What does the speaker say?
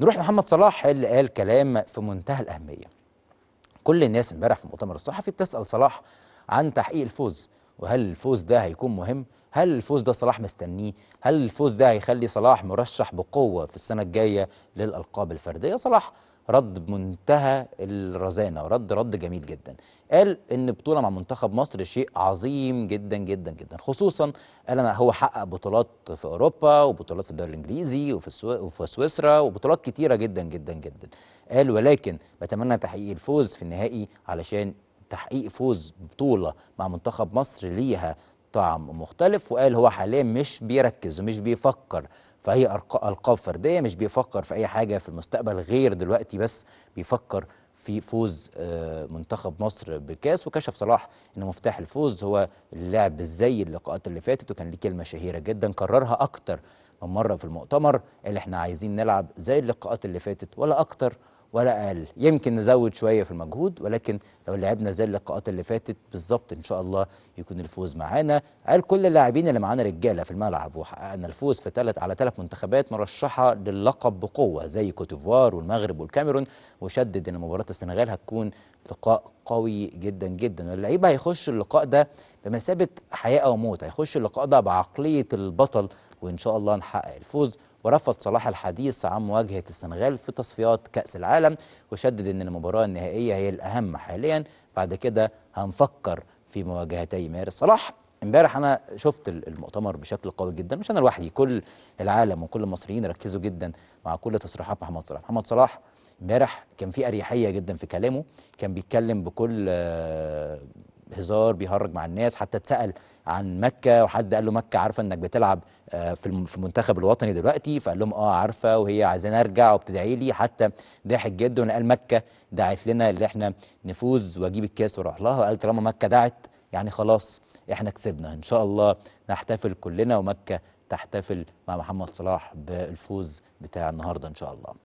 نروح لمحمد صلاح اللي قال كلام في منتهى الأهمية كل الناس امبارح في المؤتمر الصحفي بتسأل صلاح عن تحقيق الفوز وهل الفوز ده هيكون مهم هل الفوز ده صلاح مستنيه هل الفوز ده هيخلي صلاح مرشح بقوة في السنة الجاية للألقاب الفردية صلاح رد بمنتهى الرزانه ورد رد جميل جدا قال ان بطوله مع منتخب مصر شيء عظيم جدا جدا جدا خصوصا قال انا هو حقق بطولات في اوروبا وبطولات في الدوري الانجليزي وفي السو... وفي سويسرا وبطولات كتيره جدا جدا جدا قال ولكن بتمنى تحقيق الفوز في النهائي علشان تحقيق فوز بطوله مع منتخب مصر ليها طعم مختلف وقال هو حاليا مش بيركز ومش بيفكر في اي القاب فرديه مش بيفكر في اي حاجه في المستقبل غير دلوقتي بس بيفكر في فوز آه، منتخب مصر بالكاس وكشف صلاح ان مفتاح الفوز هو اللعب زي اللقاءات اللي فاتت وكان ليه كلمه شهيره جدا كررها اكتر من مره في المؤتمر اللي احنا عايزين نلعب زي اللقاءات اللي فاتت ولا اكتر ولا اقل يمكن نزود شويه في المجهود ولكن لو لعبنا زي اللقاءات اللي فاتت بالظبط ان شاء الله يكون الفوز معانا قال كل اللاعبين اللي معانا رجاله في الملعب وحققنا الفوز في ثلاث على ثلاث منتخبات مرشحه للقب بقوه زي كوتيفوار والمغرب والكاميرون وشدد ان مباراه السنغال هتكون لقاء قوي جدا جدا واللعيب هيخش اللقاء ده بمثابه حياه او موت هيخش اللقاء ده بعقليه البطل وان شاء الله نحقق الفوز ورفض صلاح الحديث عن مواجهة السنغال في تصفيات كأس العالم وشدد أن المباراة النهائية هي الأهم حاليا بعد كده هنفكر في مواجهتي مارس صلاح امبارح انا شفت المؤتمر بشكل قوي جدا مش انا لوحدي كل العالم وكل المصريين ركزوا جدا مع كل تصريحات محمد صلاح محمد صلاح امبارح كان في اريحيه جدا في كلامه كان بيتكلم بكل آه، هزار بيهرج مع الناس حتى اتسال عن مكه وحد قال له مكه عارفه انك بتلعب آه، في المنتخب الوطني دلوقتي فقال لهم اه عارفه وهي عايزاني ارجع وبتدعي لي حتى ضحك جدا وقال مكه دعت لنا اللي احنا نفوز واجيب الكاس واروح لها وقال طالما مكه دعت يعني خلاص احنا كسبنا ان شاء الله نحتفل كلنا ومكه تحتفل مع محمد صلاح بالفوز بتاع النهارده ان شاء الله